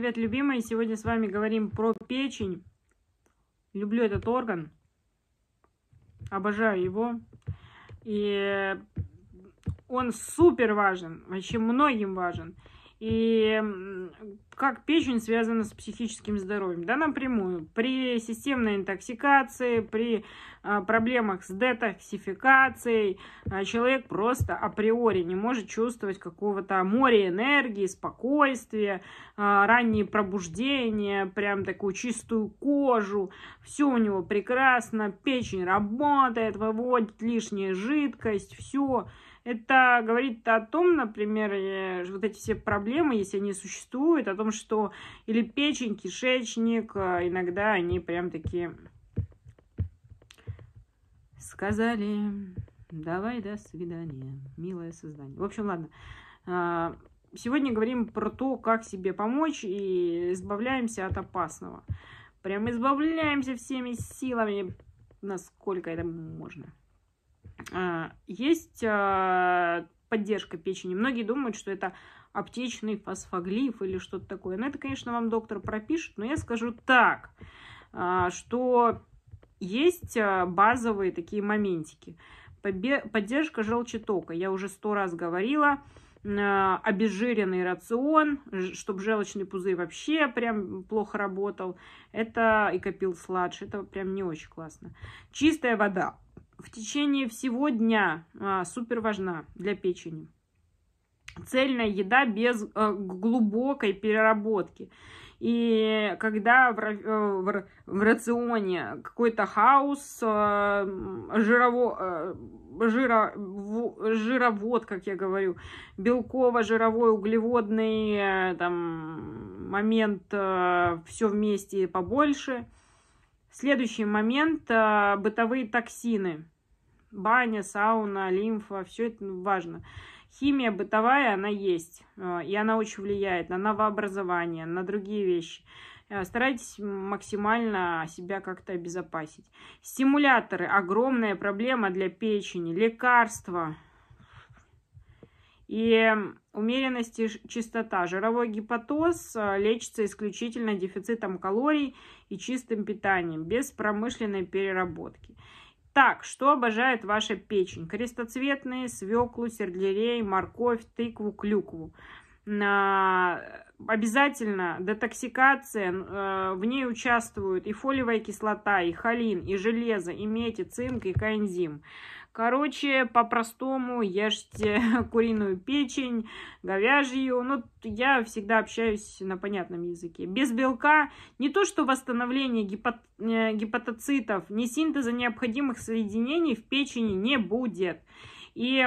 привет, любимые! Сегодня с вами говорим про печень. Люблю этот орган. Обожаю его. И он супер важен. Вообще многим важен и как печень связана с психическим здоровьем, да, напрямую. При системной интоксикации, при а, проблемах с детоксификацией а, человек просто априори не может чувствовать какого-то моря энергии, спокойствия, а, ранние пробуждения, прям такую чистую кожу, все у него прекрасно, печень работает, выводит лишнюю жидкость, все это говорит о том, например, э, вот эти все проблемы, если они существуют, о том, что или печень, кишечник, э, иногда они прям такие сказали, давай до свидания, милое создание. В общем, ладно. А, сегодня говорим про то, как себе помочь и избавляемся от опасного. Прям избавляемся всеми силами, насколько это можно. А, есть а, поддержка печени. Многие думают, что это аптечный фосфоглиф или что-то такое. Но это, конечно, вам доктор пропишет, но я скажу так, а, что есть базовые такие моментики. Поддержка желчетока. Я уже сто раз говорила обезжиренный рацион, чтобы желчный пузырь вообще прям плохо работал. Это и копил сладж, это прям не очень классно. Чистая вода в течение всего дня а, супер важна для печени. Цельная еда без а, глубокой переработки. И когда в, э, в, в рационе какой-то хаос, э, жирово, жиро, жировод, как я говорю, белково-жировой, углеводный там, момент, все вместе побольше – Следующий момент э, – бытовые токсины. Баня, сауна, лимфа, все это ну, важно. Химия бытовая, она есть, э, и она очень влияет на новообразование, на другие вещи. Э, старайтесь максимально себя как-то обезопасить. Стимуляторы – огромная проблема для печени. Лекарства – и умеренность и чистота. Жировой гепатоз э, лечится исключительно дефицитом калорий и чистым питанием, без промышленной переработки. Так, что обожает ваша печень? Крестоцветные, свеклу, сердлерей, морковь, тыкву, клюкву. Обязательно детоксикация, э, в ней участвуют и фолиевая кислота, и холин, и железо, и медь, и цинк, и коэнзим. Короче, по-простому ешьте куриную печень, говяжью. Ну, я всегда общаюсь на понятном языке. Без белка не то что восстановление гипот... Э, гепатоцитов, ни синтеза необходимых соединений в печени не будет. И,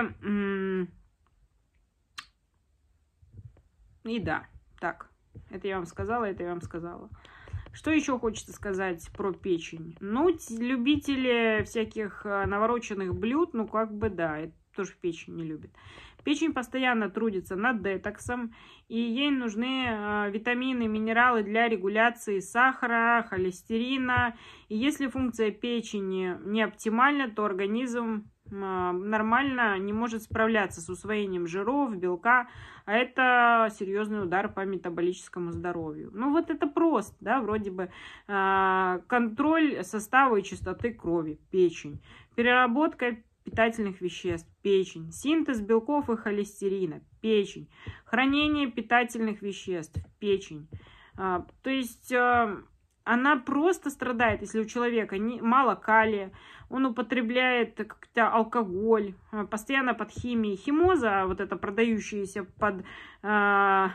и да, так, это я вам сказала, это я вам сказала. Что еще хочется сказать про печень? Ну, любители всяких э, навороченных блюд, ну, как бы да, это тоже печень не любит. Печень постоянно трудится над детоксом, и ей нужны э, витамины, минералы для регуляции сахара, холестерина. И если функция печени не оптимальна, то организм а, нормально не может справляться с усвоением жиров, белка, а это серьезный удар по метаболическому здоровью. Ну вот это просто, да, вроде бы а, контроль состава и частоты крови, печень, переработка питательных веществ, печень, синтез белков и холестерина, печень, хранение питательных веществ, печень. А, то есть она просто страдает, если у человека не, мало калия, он употребляет как-то алкоголь, э, постоянно под химией. Химоза, вот это продающаяся под, э,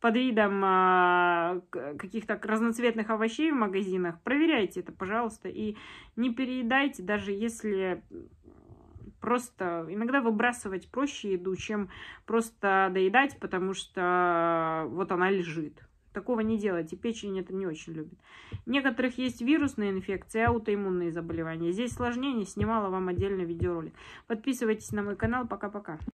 под видом э, каких-то разноцветных овощей в магазинах, проверяйте это, пожалуйста, и не переедайте, даже если просто иногда выбрасывать проще еду, чем просто доедать, потому что э, вот она лежит. Такого не делайте, печень это не очень любит. некоторых есть вирусные инфекции, аутоиммунные заболевания. Здесь сложнее, снимала вам отдельный видеоролик. Подписывайтесь на мой канал, пока-пока.